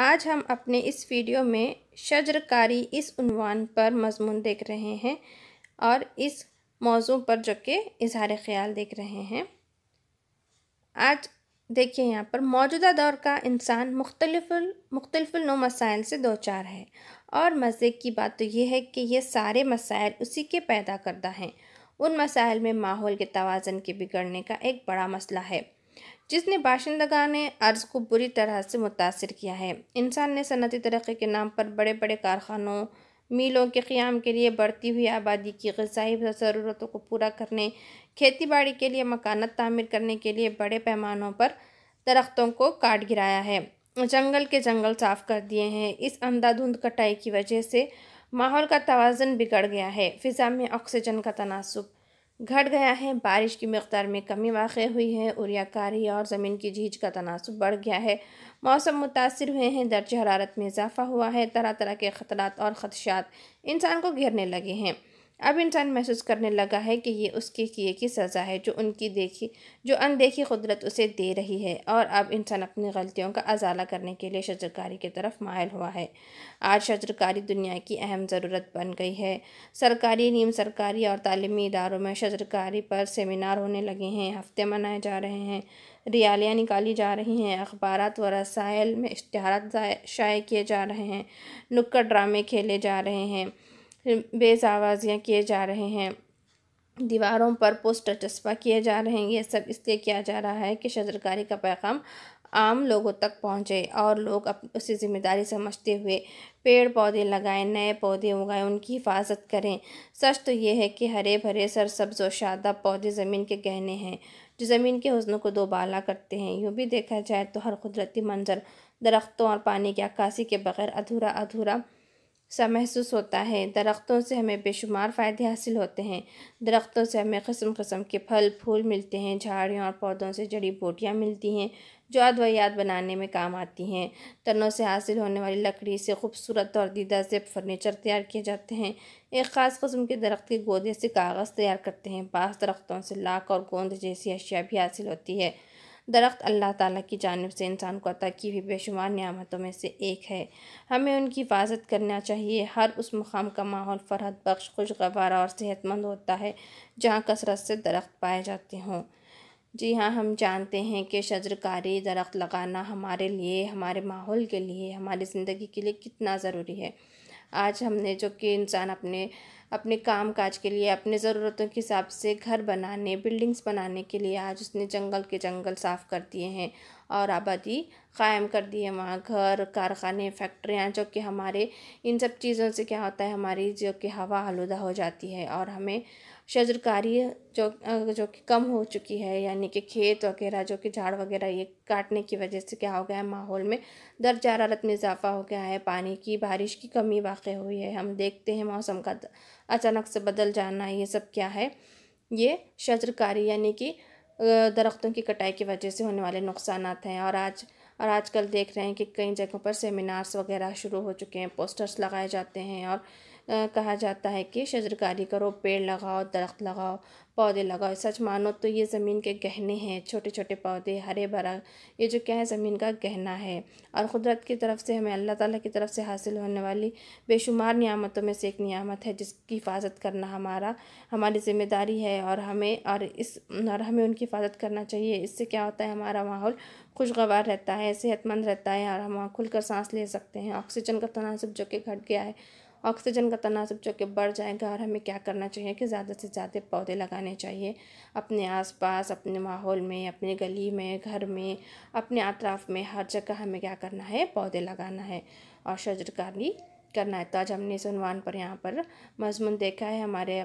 आज हम अपने इस वीडियो में शजरकारी इस उनवान पर मजमून देख रहे हैं और इस मौजू पर जो कि इजहार ख्याल देख रहे हैं आज देखिए यहाँ पर मौजूदा दौर का इंसान मुख्तलिफ मुख्तलिफ नो मसाइल से दो चार है और मज़े की बात तो ये है कि ये सारे मसाइल उसी के पैदा करदा हैं उन मसाइल में माहौल के तोज़न के बिगड़ने का एक बड़ा मसला है जिसने बाशिंदगा ने अर्ज को बुरी तरह से मुतासर किया है इंसान ने सनती तरक्की के नाम पर बड़े बड़े कारखानों मीलों के क़्याम के लिए बढ़ती हुई आबादी की गजाई ज़रूरतों को पूरा करने खेती बाड़ी के लिए मकानत तामीर करने के लिए बड़े पैमानों पर दरख्तों को काट गिराया है जंगल के जंगल साफ कर दिए हैं इस अंधाधुंध कटाई की वजह से माहौल का तोज़न बिगड़ गया है फ़िज़ा में ऑक्सीजन का तनासब घट गया है बारिश की मकदार में कमी वाक़ हुई है उरियाकारी और ज़मीन की झीझ का तनासब बढ़ गया है मौसम मुतासर हुए हैं दर्ज हरारत में इजाफा हुआ है तरह तरह के खतरा और ख़दशात इंसान को घेरने लगे हैं अब इंसान महसूस करने लगा है कि ये उसके किए की सज़ा है जो उनकी देखी जो अनदेखी कुदरत उसे दे रही है और अब इंसान अपनी गलतियों का अजाला करने के लिए शजरकारी की तरफ मायल हुआ है आज शजरकारी दुनिया की अहम ज़रूरत बन गई है सरकारी नीम सरकारी और तालीमी इदारों में शजरकारी पर सेमिनार होने लगे हैं हफ्ते मनाए जा रहे हैं रियालियाँ निकाली जा रही हैं अखबार व रसायल में इश्तहार शाये किए जा रहे हैं नुक्कड़ ड्रामे खेले जा रहे हैं बेजावाजियाँ किए जा रहे हैं दीवारों पर पोस्टर चस्पा किए जा रहे हैं ये सब इसलिए किया जा रहा है कि शजरकारी का पैगाम आम लोगों तक पहुंचे और लोग अपनी उसे ज़िम्मेदारी समझते हुए पेड़ पौधे लगाएं नए पौधे उगाएं उनकी हिफाजत करें सच तो ये है कि हरे भरे सब्ज़ और शादा पौधे ज़मीन के गहने हैं जो ज़मीन के हसन को दोबाला करते हैं यूँ भी देखा जाए तो हर कुदरती मंजर दरख्तों और पानी की अक्कासी के बगैर अधूरा अधूरा सा महसूस होता है दरख्तों से हमें बेशुमार फ़ायदे हासिल होते हैं दरख्तों से हमें कस्म कस्म के फल फूल मिलते हैं झाड़ियों और पौधों से जड़ी बूटियाँ मिलती हैं जो अद्वियात बनाने में काम आती हैं तनों से हासिल होने वाली लकड़ी से खूबसूरत और दीदा से फर्नीचर तैयार किए जाते हैं एक ख़ास कस्म के दरख्त के गोदे से कागज़ तैयार करते हैं बास दरख्तों से लाख और गोंद जैसी अशिया भी हासिल होती है दरख्त अल्लाह ताला की जानब से इंसान को अता की हुई बेशुमार नियामतों में से एक है हमें उनकी हिफाजत करना चाहिए हर उस मुकाम का माहौल फरहत बख्श खुशगवारा और सेहतमंद होता है जहाँ कसरत से दरख्त पाए जाते हों जी हाँ हम जानते हैं कि शजरकारी दरख्त लगाना हमारे लिए हमारे माहौल के लिए हमारी ज़िंदगी के लिए कितना ज़रूरी है आज हमने जो कि इंसान अपने अपने काम काज के लिए अपने ज़रूरतों के हिसाब से घर बनाने बिल्डिंग्स बनाने के लिए आज उसने जंगल के जंगल साफ़ कर दिए हैं और आबादी क़ायम कर दी है वहाँ घर कारखाने फैक्ट्रियाँ जो कि हमारे इन सब चीज़ों से क्या होता है हमारी जो कि हवा आलूदा हो जाती है और हमें शजरकारी जो जो कि कम हो चुकी है यानी कि खेत वगैरह जो कि झाड़ वगैरह ये काटने की वजह से क्या हो गया है माहौल में दर्ज हरारत में इजाफा हो गया है पानी की बारिश की कमी वाक़ हुई है हम देखते हैं मौसम का अचानक से बदल जाना ये सब क्या है ये शजरकारी यानी कि दरख्तों की कटाई की वजह से होने वाले नुकसान हैं और आज और आजकल देख रहे हैं कि कई जगहों पर सेमिनार्स वगैरह शुरू हो चुके हैं पोस्टर्स लगाए जाते हैं और कहा जाता है कि शजरकारी करो पेड़ लगाओ दरख्त लगाओ पौधे लगाओ सच मानो तो ये ज़मीन के गहने हैं छोटे छोटे पौधे हरे भरा ये जो क्या है ज़मीन का गहना है और क़ुदरत की तरफ से हमें अल्लाह ताला की तरफ से हासिल होने वाली बेशुमार नियामतों में से एक नियामत है जिसकी हिफाजत करना हमारा हमारी ज़िम्मेदारी है और हमें और इस और हमें उनकी हिफाजत करना चाहिए इससे क्या होता है हमारा माहौल खुशगवार रहता है सेहतमंद रहता है और हम खुलकर सांस ले सकते हैं ऑक्सीजन का तनासब जो कि घट गया है ऑक्सीजन का तनासब जो कि बढ़ जाएगा और हमें क्या करना चाहिए कि ज़्यादा से ज़्यादा पौधे लगाने चाहिए अपने आसपास अपने माहौल में अपने गली में घर में अपने अतराफ़ में हर जगह हमें क्या करना है पौधे लगाना है और शजरकारी करना है तो आज हमने इस उनवान पर यहाँ पर मजमून देखा है हमारे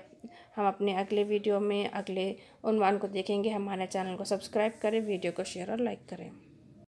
हम अपने अगले वीडियो में अगले उनवान को देखेंगे हमारे चैनल को सब्सक्राइब करें वीडियो को शेयर और लाइक करें